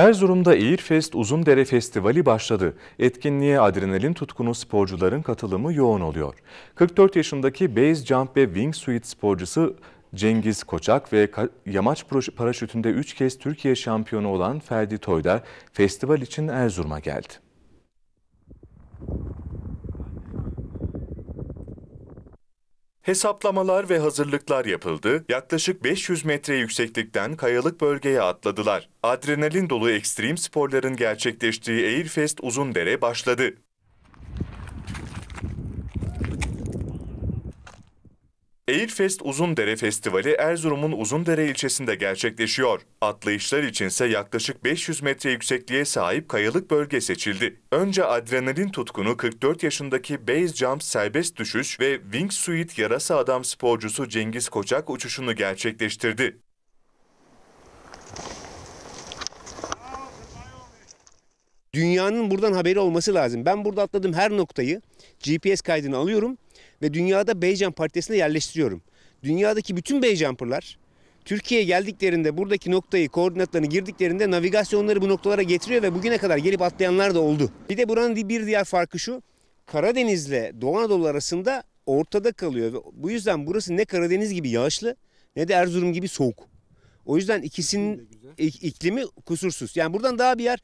Erzurum'da Eğirfest Uzundere Festivali başladı. Etkinliğe adrenalin tutkunu sporcuların katılımı yoğun oluyor. 44 yaşındaki base jump ve wingsuit sporcusu Cengiz Koçak ve yamaç paraşütünde 3 kez Türkiye şampiyonu olan Ferdi Toyda festival için Erzurum'a geldi. Hesaplamalar ve hazırlıklar yapıldı, yaklaşık 500 metre yükseklikten kayalık bölgeye atladılar. Adrenalin dolu ekstrem sporların gerçekleştiği Airfest dere başladı. Airfest Uzundere Festivali Erzurum'un Uzundere ilçesinde gerçekleşiyor. Atlayışlar içinse yaklaşık 500 metre yüksekliğe sahip kayalık bölge seçildi. Önce adrenalin tutkunu 44 yaşındaki base jump serbest düşüş ve wingsuit yarasa adam sporcusu Cengiz Koçak uçuşunu gerçekleştirdi. Dünyanın buradan haberi olması lazım. Ben burada atladığım her noktayı GPS kaydını alıyorum ve dünyada Beyjan Partisi'ne yerleştiriyorum. Dünyadaki bütün Beyjumper'lar Türkiye'ye geldiklerinde buradaki noktayı, koordinatlarını girdiklerinde navigasyonları bu noktalara getiriyor ve bugüne kadar gelip atlayanlar da oldu. Bir de buranın bir diğer farkı şu. Karadeniz'le Doğu Anadolu arasında ortada kalıyor ve bu yüzden burası ne Karadeniz gibi yağışlı ne de Erzurum gibi soğuk. O yüzden ikisinin iklimi kusursuz. Yani buradan daha bir yer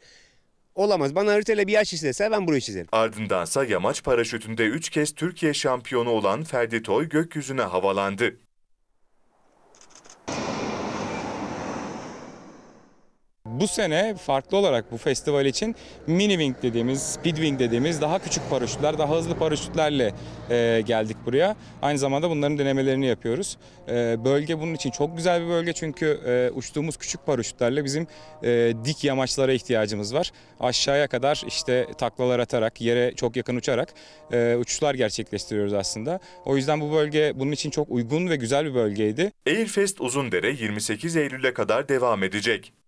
Olamaz. Bana haritayla bir yaş çiz ben burayı çizerim. Ardındansa yamaç paraşütünde 3 kez Türkiye şampiyonu olan Ferdi Toy gökyüzüne havalandı. Bu sene farklı olarak bu festival için mini wing dediğimiz, speed wing dediğimiz daha küçük paraşütler, daha hızlı paraşütlerle e, geldik buraya. Aynı zamanda bunların denemelerini yapıyoruz. E, bölge bunun için çok güzel bir bölge çünkü e, uçtuğumuz küçük paraşütlerle bizim e, dik yamaçlara ihtiyacımız var. Aşağıya kadar işte taklalar atarak, yere çok yakın uçarak e, uçuşlar gerçekleştiriyoruz aslında. O yüzden bu bölge bunun için çok uygun ve güzel bir bölgeydi. Airfest Uzundere 28 Eylül'e kadar devam edecek.